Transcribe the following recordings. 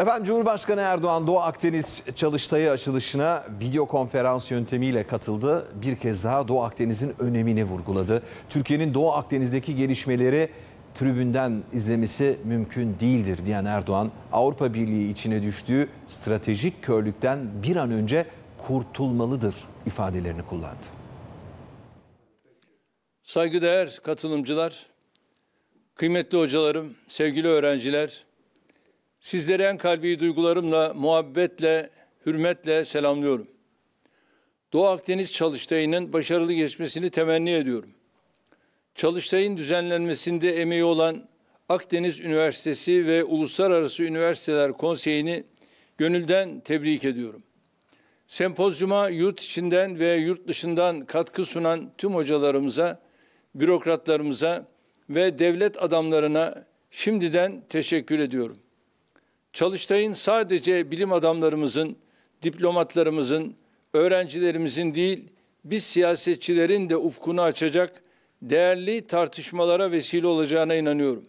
Efendim Cumhurbaşkanı Erdoğan Doğu Akdeniz çalıştayı açılışına video konferans yöntemiyle katıldı. Bir kez daha Doğu Akdeniz'in önemini vurguladı. Türkiye'nin Doğu Akdeniz'deki gelişmeleri tribünden izlemesi mümkün değildir diyen Erdoğan, Avrupa Birliği içine düştüğü stratejik körlükten bir an önce kurtulmalıdır ifadelerini kullandı. Saygıdeğer katılımcılar, kıymetli hocalarım, sevgili öğrenciler, Sizlere en kalbi duygularımla, muhabbetle, hürmetle selamlıyorum. Doğu Akdeniz Çalıştayı'nın başarılı geçmesini temenni ediyorum. Çalıştay'ın düzenlenmesinde emeği olan Akdeniz Üniversitesi ve Uluslararası Üniversiteler Konseyi'ni gönülden tebrik ediyorum. Sempozyuma yurt içinden ve yurt dışından katkı sunan tüm hocalarımıza, bürokratlarımıza ve devlet adamlarına şimdiden teşekkür ediyorum. Çalıştay'ın sadece bilim adamlarımızın, diplomatlarımızın, öğrencilerimizin değil, biz siyasetçilerin de ufkunu açacak değerli tartışmalara vesile olacağına inanıyorum.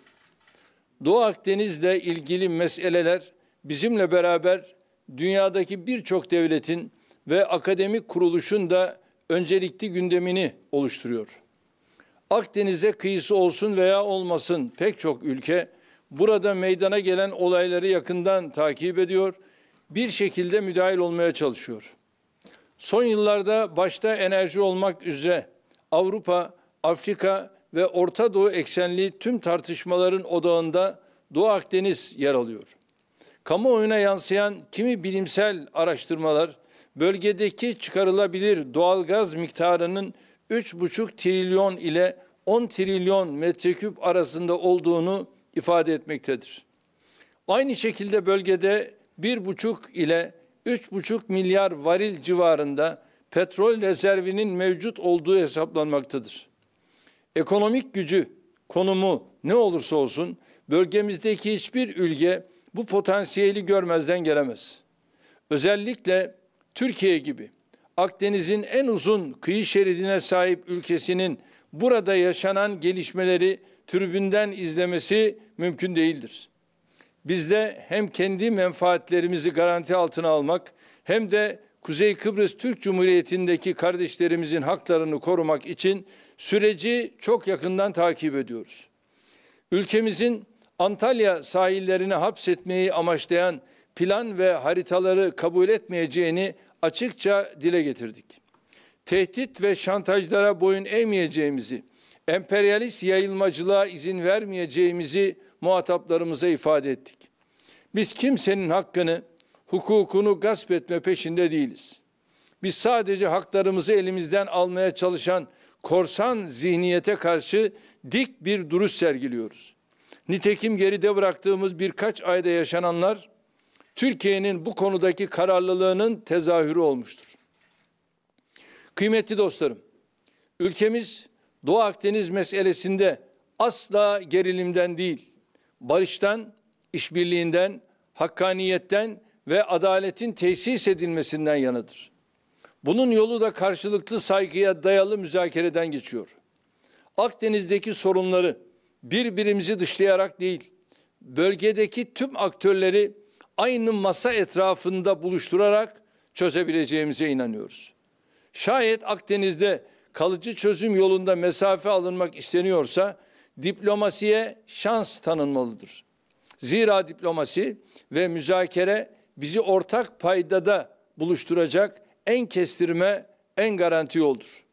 Doğu Akdeniz'le ilgili meseleler bizimle beraber dünyadaki birçok devletin ve akademik kuruluşun da öncelikli gündemini oluşturuyor. Akdeniz'e kıyısı olsun veya olmasın pek çok ülke burada meydana gelen olayları yakından takip ediyor, bir şekilde müdahil olmaya çalışıyor. Son yıllarda başta enerji olmak üzere Avrupa, Afrika ve Orta Doğu eksenli tüm tartışmaların odağında Doğu Akdeniz yer alıyor. Kamuoyuna yansıyan kimi bilimsel araştırmalar bölgedeki çıkarılabilir doğal gaz miktarının 3,5 trilyon ile 10 trilyon metreküp arasında olduğunu ifade etmektedir. Aynı şekilde bölgede 1,5 ile 3,5 milyar varil civarında petrol rezervinin mevcut olduğu hesaplanmaktadır. Ekonomik gücü, konumu ne olursa olsun bölgemizdeki hiçbir ülke bu potansiyeli görmezden gelemez. Özellikle Türkiye gibi Akdeniz'in en uzun kıyı şeridine sahip ülkesinin burada yaşanan gelişmeleri tribünden izlemesi mümkün değildir. Bizde hem kendi menfaatlerimizi garanti altına almak hem de Kuzey Kıbrıs Türk Cumhuriyeti'ndeki kardeşlerimizin haklarını korumak için süreci çok yakından takip ediyoruz. Ülkemizin Antalya sahillerini hapsetmeyi amaçlayan plan ve haritaları kabul etmeyeceğini açıkça dile getirdik tehdit ve şantajlara boyun eğmeyeceğimizi, emperyalist yayılmacılığa izin vermeyeceğimizi muhataplarımıza ifade ettik. Biz kimsenin hakkını, hukukunu gasp etme peşinde değiliz. Biz sadece haklarımızı elimizden almaya çalışan korsan zihniyete karşı dik bir duruş sergiliyoruz. Nitekim geride bıraktığımız birkaç ayda yaşananlar Türkiye'nin bu konudaki kararlılığının tezahürü olmuştur. Kıymetli dostlarım, ülkemiz Doğu Akdeniz meselesinde asla gerilimden değil, barıştan, işbirliğinden, hakkaniyetten ve adaletin tesis edilmesinden yanıdır. Bunun yolu da karşılıklı saygıya dayalı müzakereden geçiyor. Akdeniz'deki sorunları birbirimizi dışlayarak değil, bölgedeki tüm aktörleri aynı masa etrafında buluşturarak çözebileceğimize inanıyoruz. Şayet Akdeniz'de kalıcı çözüm yolunda mesafe alınmak isteniyorsa diplomasiye şans tanınmalıdır. Zira diplomasi ve müzakere bizi ortak paydada buluşturacak en kestirme, en garanti yoldur.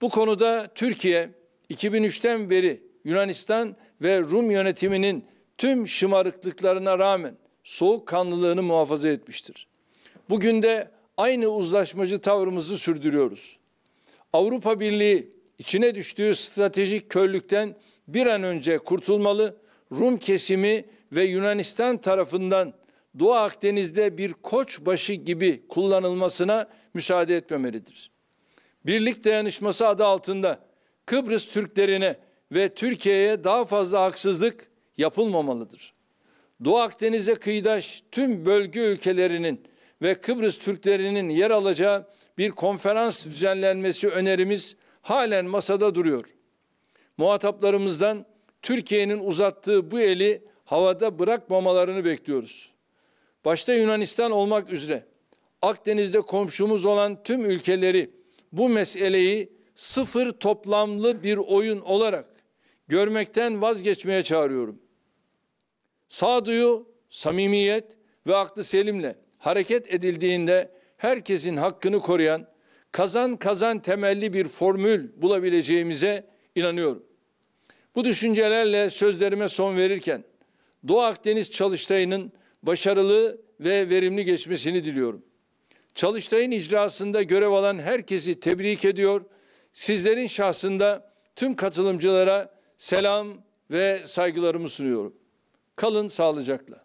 Bu konuda Türkiye 2003'ten beri Yunanistan ve Rum yönetiminin tüm şımarıklıklarına rağmen soğukkanlılığını muhafaza etmiştir. Bugün de aynı uzlaşmacı tavrımızı sürdürüyoruz. Avrupa Birliği içine düştüğü stratejik körlükten bir an önce kurtulmalı, Rum kesimi ve Yunanistan tarafından Doğu Akdeniz'de bir koçbaşı gibi kullanılmasına müsaade etmemelidir. Birlik dayanışması adı altında Kıbrıs Türklerine ve Türkiye'ye daha fazla haksızlık yapılmamalıdır. Doğu Akdeniz'e kıyıdaş tüm bölge ülkelerinin ve Kıbrıs Türklerinin yer alacağı bir konferans düzenlenmesi önerimiz halen masada duruyor. Muhataplarımızdan Türkiye'nin uzattığı bu eli havada bırakmamalarını bekliyoruz. Başta Yunanistan olmak üzere Akdeniz'de komşumuz olan tüm ülkeleri bu meseleyi sıfır toplamlı bir oyun olarak görmekten vazgeçmeye çağırıyorum. Sağduyu, samimiyet ve aklı selimle hareket edildiğinde herkesin hakkını koruyan kazan kazan temelli bir formül bulabileceğimize inanıyorum. Bu düşüncelerle sözlerime son verirken Doğu Akdeniz Çalıştayı'nın başarılı ve verimli geçmesini diliyorum. Çalıştay'ın icrasında görev alan herkesi tebrik ediyor. Sizlerin şahsında tüm katılımcılara selam ve saygılarımı sunuyorum. Kalın sağlıcakla.